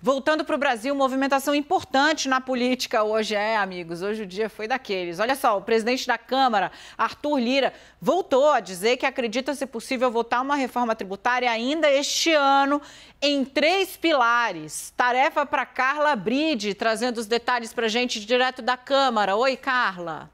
Voltando para o Brasil, movimentação importante na política hoje é, amigos. Hoje o dia foi daqueles. Olha só, o presidente da Câmara, Arthur Lira, voltou a dizer que acredita ser possível votar uma reforma tributária ainda este ano em três pilares. Tarefa para Carla Bride, trazendo os detalhes para a gente direto da Câmara. Oi, Carla.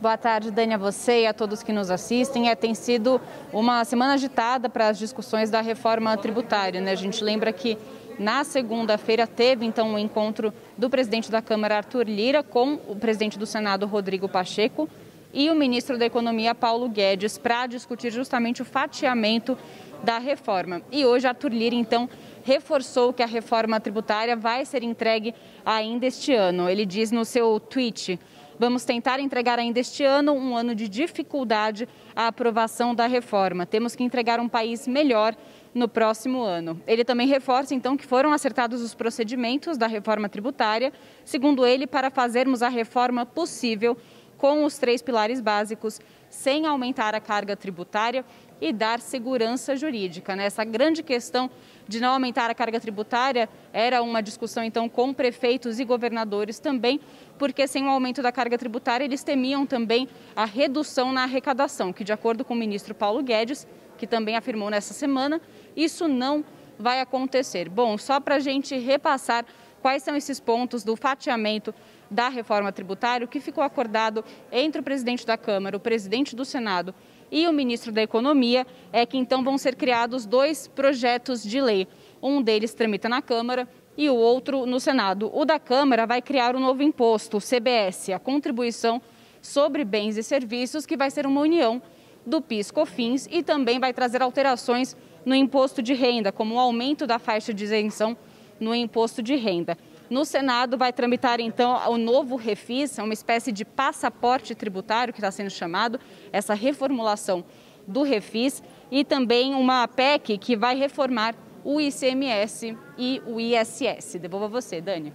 Boa tarde, Dani, a você e a todos que nos assistem. É, tem sido uma semana agitada para as discussões da reforma tributária. Né? A gente lembra que na segunda-feira teve então um encontro do presidente da Câmara, Arthur Lira, com o presidente do Senado, Rodrigo Pacheco, e o ministro da Economia, Paulo Guedes, para discutir justamente o fatiamento da reforma. E hoje, Arthur Lira, então, reforçou que a reforma tributária vai ser entregue ainda este ano. Ele diz no seu tweet. Vamos tentar entregar ainda este ano, um ano de dificuldade, a aprovação da reforma. Temos que entregar um país melhor no próximo ano. Ele também reforça, então, que foram acertados os procedimentos da reforma tributária, segundo ele, para fazermos a reforma possível com os três pilares básicos, sem aumentar a carga tributária e dar segurança jurídica. Né? Essa grande questão de não aumentar a carga tributária era uma discussão então com prefeitos e governadores também, porque sem o aumento da carga tributária eles temiam também a redução na arrecadação, que de acordo com o ministro Paulo Guedes, que também afirmou nessa semana, isso não vai acontecer. Bom, só para a gente repassar quais são esses pontos do fatiamento da reforma tributária, o que ficou acordado entre o presidente da Câmara, o presidente do Senado e o ministro da Economia, é que então vão ser criados dois projetos de lei. Um deles tramita na Câmara e o outro no Senado. O da Câmara vai criar um novo imposto, o CBS, a contribuição sobre bens e serviços, que vai ser uma união do PIS/COFINS e também vai trazer alterações no imposto de renda, como o aumento da faixa de isenção no imposto de renda. No Senado vai tramitar então o novo refis, é uma espécie de passaporte tributário que está sendo chamado, essa reformulação do refis e também uma PEC que vai reformar o ICMS e o ISS. Devolvo a você, Dani.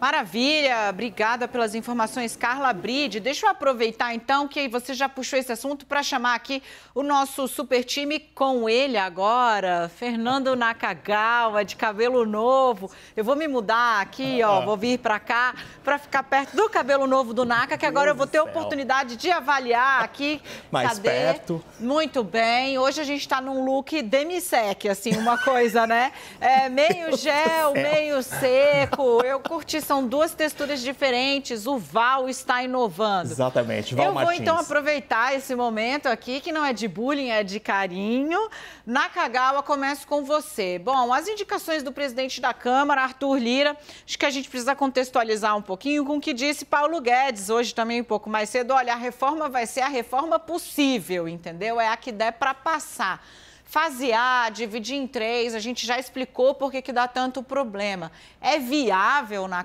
Maravilha, obrigada pelas informações, Carla Bride. Deixa eu aproveitar então que você já puxou esse assunto para chamar aqui o nosso super time com ele agora, Fernando Nakagawa, de cabelo novo. Eu vou me mudar aqui, ó, ah. vou vir para cá para ficar perto do cabelo novo do Naka, que agora eu vou ter a oportunidade de avaliar aqui. Mais Cadê? perto. Muito bem. Hoje a gente está num look demisec, assim, uma coisa, né? É meio gel, meio seco. Eu curti são duas texturas diferentes. O Val está inovando. Exatamente, Val Eu Martins. vou então aproveitar esse momento aqui, que não é de bullying, é de carinho. Nakagawa, começo com você. Bom, as indicações do presidente da Câmara, Arthur Lira, acho que a gente precisa contextualizar um pouquinho com o que disse Paulo Guedes hoje também um pouco mais cedo. Olha, a reforma vai ser a reforma possível, entendeu? É a que der para passar. Fasear, dividir em três, a gente já explicou por que dá tanto problema. É viável na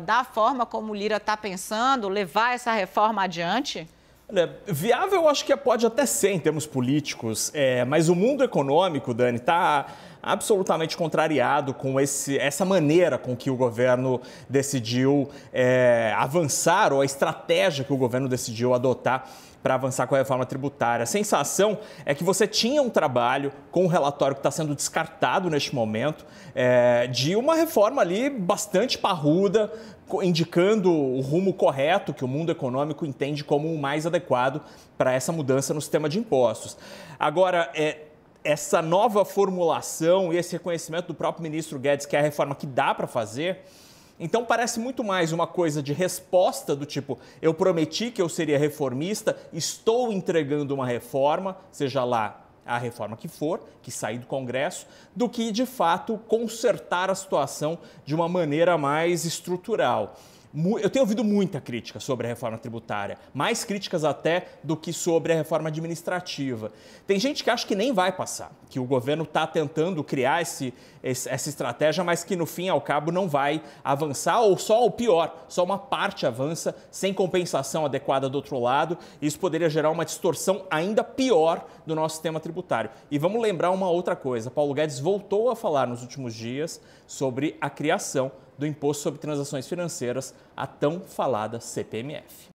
da forma como o Lira está pensando, levar essa reforma adiante? Olha, viável eu acho que pode até ser em termos políticos, é, mas o mundo econômico, Dani, está absolutamente contrariado com esse, essa maneira com que o governo decidiu é, avançar ou a estratégia que o governo decidiu adotar para avançar com a reforma tributária. A sensação é que você tinha um trabalho com um relatório que está sendo descartado neste momento, é, de uma reforma ali bastante parruda, indicando o rumo correto que o mundo econômico entende como o mais adequado para essa mudança no sistema de impostos. Agora, é, essa nova formulação e esse reconhecimento do próprio ministro Guedes que é a reforma que dá para fazer, então parece muito mais uma coisa de resposta do tipo, eu prometi que eu seria reformista, estou entregando uma reforma, seja lá a reforma que for, que sair do Congresso, do que de fato consertar a situação de uma maneira mais estrutural. Eu tenho ouvido muita crítica sobre a reforma tributária, mais críticas até do que sobre a reforma administrativa. Tem gente que acha que nem vai passar, que o governo está tentando criar esse, esse, essa estratégia, mas que no fim ao cabo não vai avançar, ou só o pior, só uma parte avança, sem compensação adequada do outro lado. Isso poderia gerar uma distorção ainda pior do nosso sistema tributário. E vamos lembrar uma outra coisa: Paulo Guedes voltou a falar nos últimos dias sobre a criação do Imposto sobre Transações Financeiras, a tão falada CPMF.